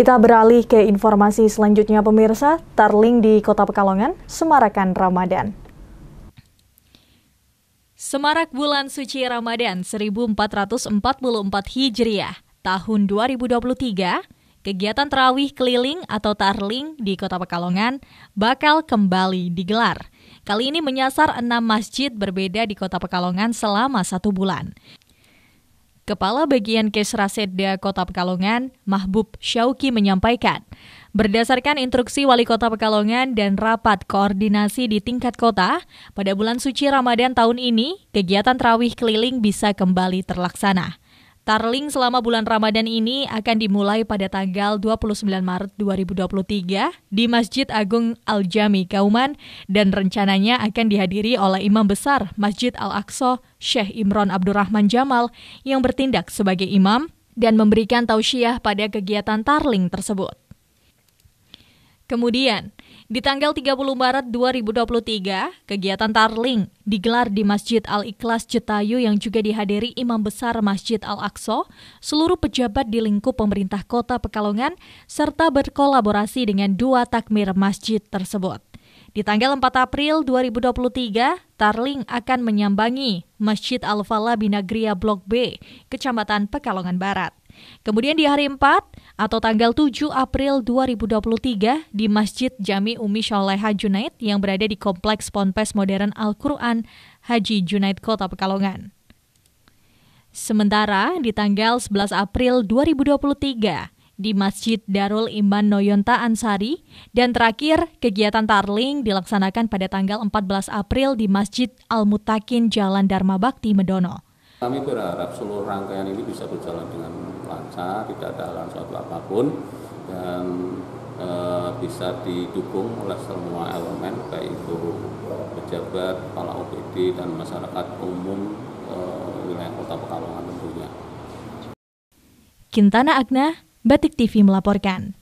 Kita beralih ke informasi selanjutnya pemirsa, Tarling di Kota Pekalongan, semarakan Ramadan. Semarak bulan suci Ramadan 1444 Hijriah tahun 2023, kegiatan terawih keliling atau tarling di Kota Pekalongan bakal kembali digelar. Kali ini menyasar enam masjid berbeda di Kota Pekalongan selama satu bulan. Kepala Bagian Kesra Sedda Kota Pekalongan, Mahbub Syauki menyampaikan, berdasarkan instruksi Wali Kota Pekalongan dan rapat koordinasi di tingkat kota, pada bulan suci Ramadan tahun ini, kegiatan terawih keliling bisa kembali terlaksana. Tarling selama bulan Ramadan ini akan dimulai pada tanggal 29 Maret 2023 di Masjid Agung Al-Jami Kauman dan rencananya akan dihadiri oleh Imam Besar Masjid Al-Aqsa Syekh Imron Abdurrahman Jamal yang bertindak sebagai imam dan memberikan tausiah pada kegiatan Tarling tersebut. Kemudian, di tanggal 30 Maret 2023, kegiatan Tarling digelar di Masjid Al-Ikhlas Cetayu yang juga dihadiri Imam Besar Masjid Al-Aqsa, seluruh pejabat di lingkup pemerintah kota Pekalongan, serta berkolaborasi dengan dua takmir masjid tersebut. Di tanggal 4 April 2023, Tarling akan menyambangi Masjid Al-Falah Binagria Blok B, Kecamatan Pekalongan Barat. Kemudian di hari 4, atau tanggal 7 April 2023 di Masjid Jami Umi Sholeha Junaid yang berada di Kompleks Ponpes Modern Al-Quran Haji Junaid Kota Pekalongan. Sementara di tanggal 11 April 2023 di Masjid Darul Iman Noyonta Ansari dan terakhir kegiatan tarling dilaksanakan pada tanggal 14 April di Masjid Al-Mutakin Jalan Dharma Bakti Medono. Kami berharap seluruh rangkaian ini bisa berjalan dengan lancar, tidak ada halangan suatu apapun dan e, bisa didukung oleh semua elemen baik itu pejabat, kepala OPD dan masyarakat umum e, wilayah Kota Pekalongan tentunya. Kintana Agna, Batik TV melaporkan.